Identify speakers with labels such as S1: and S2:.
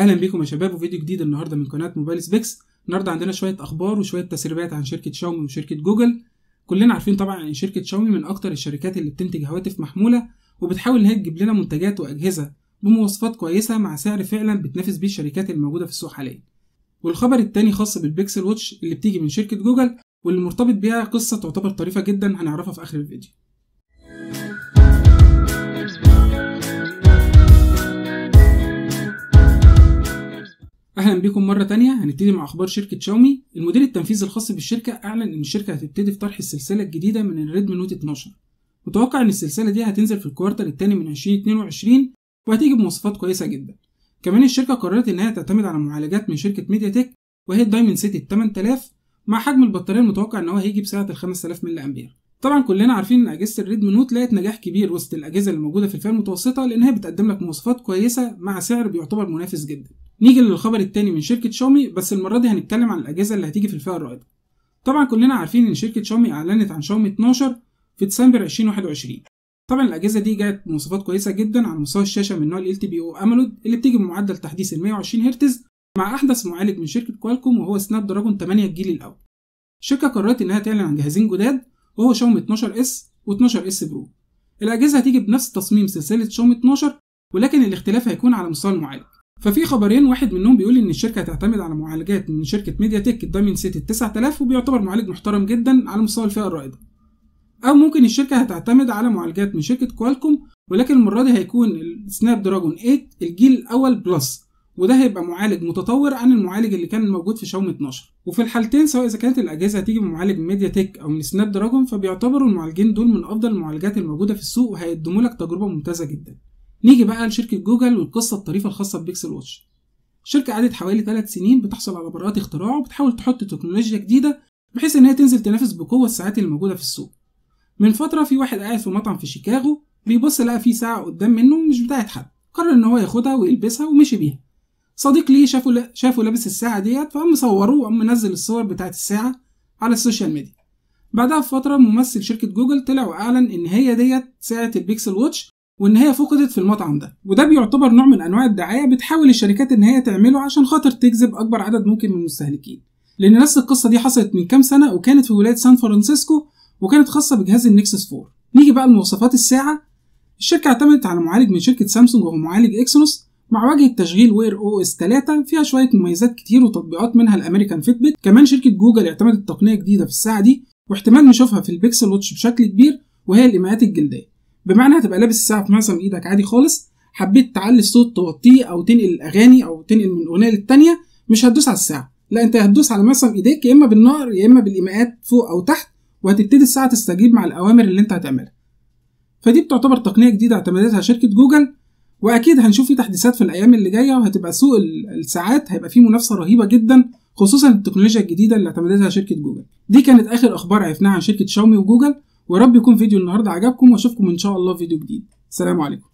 S1: اهلا بيكم يا شباب وفيديو جديد النهارده من قناه موبايل سبيكس النهارده عندنا شويه اخبار وشويه تسريبات عن شركه شاومي وشركه جوجل كلنا عارفين طبعا ان شركه شاومي من اكتر الشركات اللي بتنتج هواتف محموله وبتحاول ان هي تجيب لنا منتجات واجهزه بمواصفات كويسه مع سعر فعلا بتنافس بيه الشركات الموجوده في السوق حاليا والخبر التاني خاص بالبيكسل واتش اللي بتيجي من شركه جوجل واللي مرتبط بيها قصه تعتبر طريفه جدا هنعرفها في اخر الفيديو اهلا بكم مره تانية هنبتدي مع اخبار شركه شاومي المدير التنفيذي الخاص بالشركه اعلن ان الشركه هتبتدي في طرح السلسله الجديده من الريدمي نوت 12 متوقع ان السلسله دي هتنزل في الكوارتر الثاني من 2022 وهتيجي بمواصفات كويسه جدا كمان الشركه قررت انها تعتمد على معالجات من شركه ميديا تك وهي الدايمن سيتي 8000 مع حجم البطاريه المتوقع ان هو هيجي بسعه ال 5000 ملي امبير طبعا كلنا عارفين ان اجهزه الريدمي نوت لقت نجاح كبير وسط الاجهزه اللي موجوده في الفئه المتوسطه لانها بتقدم لك مواصفات كويسه مع سعر بيعتبر منافس جدا نيجي للخبر التاني من شركة شاومي بس المرة دي هنتكلم عن الأجهزة اللي هتيجي في الفئة الرائدة. طبعا كلنا عارفين إن شركة شاومي أعلنت عن شاومي 12 في ديسمبر 2021. طبعا الأجهزة دي جت بمواصفات كويسة جدا على مستوى الشاشة من نوع ال او أمولود اللي بتيجي بمعدل تحديث ال 120 هرتز مع أحدث معالج من شركة كوالكوم وهو سناب دراجون 8 الجيل الأول. الشركة قررت إنها تعلن عن جهازين جداد وهو شاومي 12 اس و12 اس برو. الأجهزة هتيجي بنفس تصميم سلسلة شاومي 12 ولكن الاختلاف هيكون على مستوى المعالج. ففي خبرين واحد منهم بيقول ان الشركه هتعتمد على معالجات من شركه ميديا تك الدايمن سيتي 9000 وبيعتبر معالج محترم جدا على مستوى الفئه الرائده او ممكن الشركه هتعتمد على معالجات من شركه كوالكوم ولكن المره دي هيكون السناب دراجون 8 الجيل الاول بلس وده هيبقى معالج متطور عن المعالج اللي كان موجود في شاومي 12 وفي الحالتين سواء اذا كانت الاجهزه هتيجي من معالج ميديا تك او من سناب دراجون فبيعتبروا المعالجين دول من افضل المعالجات الموجوده في السوق وهيقدموا لك تجربه ممتازه جدا نيجي بقى لشركة جوجل والقصة الطريفة الخاصة ببيكسل واتش الشركة قعدت حوالي 3 سنين بتحصل على براءات اختراع وبتحاول تحط تكنولوجيا جديدة بحيث إن هي تنزل تنافس بقوة الساعات اللي موجودة في السوق من فترة في واحد قاعد في مطعم في شيكاغو بيبص لقى في ساعة قدام منه مش بتاعت حد قرر إن هو ياخدها ويلبسها ومشي بيها صديق ليه شافه ل... شافه لابس الساعة ديت فقام صوره وقام منزل الصور بتاعة الساعة على السوشيال ميديا بعدها بفترة ممثل شركة جوجل طلع وأعلن إن هي ديت ساعة البيكسل واتش وان هي فقدت في المطعم ده وده بيعتبر نوع من انواع الدعايه بتحاول الشركات ان هي تعمله عشان خاطر تجذب اكبر عدد ممكن من المستهلكين لان نفس القصه دي حصلت من كام سنه وكانت في ولايه سان فرانسيسكو وكانت خاصه بجهاز النكسس 4 نيجي بقى لمواصفات الساعه الشركه اعتمدت على معالج من شركه سامسونج وهو معالج اكسنوس مع واجهه تشغيل وير او اس 3 فيها شويه مميزات كتير وتطبيقات منها الامريكان فيتبيت كمان شركه جوجل اعتمدت تقنيه جديده في الساعه دي واحتمال نشوفها في البيكسل واتش بشكل كبير وهي الايماءات الجلديه بمعنى هتبقى لابس الساعه في معصم ايدك عادي خالص حبيت تعلي الصوت توطيه او تنقل الاغاني او تنقل من اغنيه للتانيه مش هتدوس على الساعه لا انت هتدوس على معصم ايديك يا اما بالنار يا اما بالايماءات فوق او تحت وهتبتدي الساعه تستجيب مع الاوامر اللي انت هتعملها فدي بتعتبر تقنيه جديده اعتمدتها شركه جوجل واكيد هنشوف في تحديثات في الايام اللي جايه وهتبقى سوق الساعات هيبقى فيه منافسه رهيبه جدا خصوصا التكنولوجيا الجديده اللي اعتمدتها شركه جوجل دي كانت اخر اخبار عرفناها عن شركه شاومي وجوجل ويا يكون فيديو النهارده عجبكم واشوفكم ان شاء الله فيديو جديد سلام عليكم